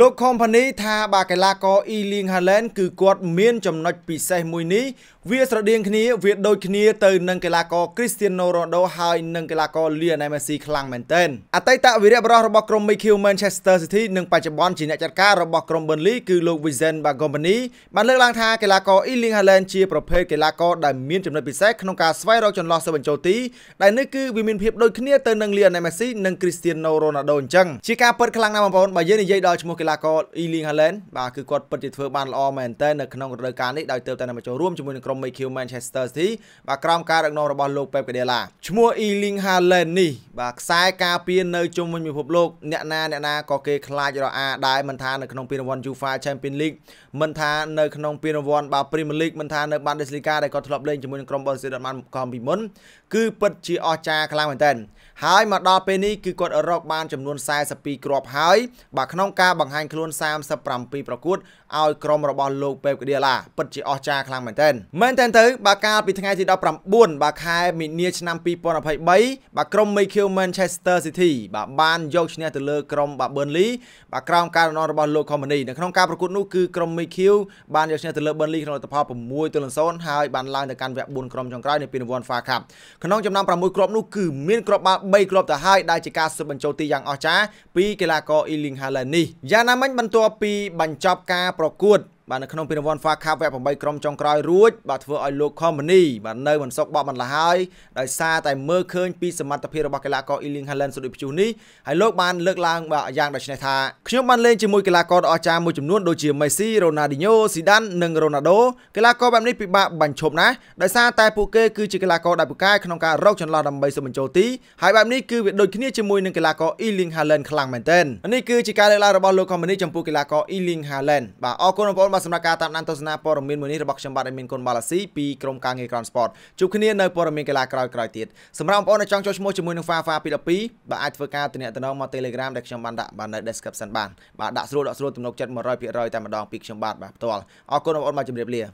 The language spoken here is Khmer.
លោក company ថាបាកីឡាករ Erling Haaland គឺគាត់មានចំណុចពិសេសមួយនេះវាស្រដៀងគ្នាវាដូចគ្នាទៅនឹងកីឡាករ Cristiano Ronaldo ហើយ និងកីឡាករ Lionel Messi ខ្លាំងមែនទែនអតីតវីរបុរសរបស់ក្រុម Mikel Manchester City និងបច្ចុប្បន្នជាអ្នកចាត់ការរបស់ក្រុម Burnley គឺលោក Vincent Kompany បានលើកឡើងថាកីឡាករ Erling Haaland ជាប្រភេទកីឡាករដែលមានចំណុចពិសេសក្នុងការស្វែងរកចន្លោះសិបបញ្ចូលទីដែលនេះគឺវាមានភាពដូចគ្នាទៅនឹង Lionel Messi និង Cristiano Ronaldo អញ្ចឹងជាការពិតខ្លាំងណាស់បងប្អូនបើយើងនិយាយដល់ឈ្មោះកីឡាករអ៊ីលីងហាឡែនបាទគឺគាត់ពិតជាធ្វើបានល្អមែនទែននៅក្នុងរដូវកាលនេះដោយទៅតែនឹងមកចូលរួមជាមួយនឹងក្រុម MQ Manchester City បាទក្រោមការដឹកនាំរបស់លោក Pep Guardiola ឈ្មោះអ៊ីលីងហាឡែននេះបាទខ្សែការពារនៅជុំវិញពិភពលោកអ្នកណាអ្នកណាក៏គេខ្លាចរអាដែរមិនថានៅក្នុងពានរង្វាន់ UEFA Champions League មិនថានៅក្នុងពានរង្វាន់បា Premier League មិនថានៅ Bundesliga ដែលគាត់ធ្លាប់លេងជាមួយនឹងក្រុម Borussia Dortmund កាលពីមុនគឺពិតជាអស្ចារ្យខ្លាំងមែនទែនហើយមកដល់ពេលនេះគឺគាត់រកបានចំនួន42គ្រាប់ហើយបាទក្នុងការបង្ហាញខ្លួន37ប្រកួតឲ្យក្រុមរបស់លោកពេបកាឌីឡាពិតជាអស្ចារ្យខ្លាំងមែនទែនមែនទែនទៅបាទកាលពីថ្ងៃទី19បាទខែមីនាឆ្នាំ2023បាទក្រុម Mikel Manchester City បាទបានយកឈ្នះទៅលើក្រុមបាទ Burnley បាទក្រោមការរំណងរបស់លោក Company នៅក្នុងការប្រកួតនោះគឺក្រុម Mikil បានយកឈ្នះទៅលើ Burnley ក្នុងលទ្ធផល6ទល់នឹង0ហើយបានឡើងទៅកាន់វគ្គ4ក្រុមចុងក្រោយនៃពានរង្វាន់ FA Cup ក្នុងចំណោម6គ្រាប់នោះគឺមានគ្រាប់បាល់3គ្រាប់ទៅហើយដែលជាការស៊ើបបញ្ចូលទីយ៉ាងអស្ចារ្យពីកីឡាករ Erling Haaland នេះយ៉ាងណាមិញបន្ទាប់ពីបញ្ចប់ការប្រកួតបាទនៅក្នុងពានរង្វាន់ FA Cup វគ្គ8ក្រុមចុងក្រោយរួចបាទធ្វើឲ្យលោក Company បាទនៅមិនសុខបបបន្លះហើយដោយសារតែមើលឃើញពីសមត្ថភាពរបស់កីឡាករ Erling Haaland សុដូចព្យុះនេះហើយលោកបានលើកឡើងបាទយ៉ាងដូចនេះថាខ្ញុំបានលេងជាមួយកីឡាករដ៏អស្ចារ្យមួយចំនួនដូចជា Messi, Ronaldinho, Zidane និង Ronaldo កីឡាករបែបនេះពិបាកបញ្ឈប់ណាស់ដោយសារតែពួកគេគឺជាកីឡាករដែលពូកែក្នុងការរកចន្លោះដើម្បីសុំបញ្ចូលទីហើយបែបនេះគឺវាដូចគ្នាជាមួយនឹងកីឡាករ Erling Haaland ខ្លាំងមែនទែននេះគឺជាការលើកឡើងរបស់លោក Company ចំពោះកីឡាករ Erling Haaland បាទអរគុណបងប្អូនបាទសម្រាប់ការតាមដានទស្សនាព័ត៌មានមួយនេះរបស់ខ្ញុំបាទអេមីនគុណម៉ាឡាស៊ីពីក្រុមការងារ Ground Sport ជួបគ្នានៅព័ត៌មានកីឡាក្រោយៗទៀតសម្រាប់បងប្អូនដែលចង់ចូលឈ្មោះជាមួយនឹង FAFA 2012បាទអាចធ្វើការទំនាក់ទំនងមក Telegram ដែលខ្ញុំបានដាក់បាននៅ description បានបាទដាក់ស្រួលដាក់ស្រួលទំនុកចិត្ត100%តែម្ដងពីខ្ញុំបាទបាទផ្ទាល់អរគុណបងប្អូនមកជម្រាបលា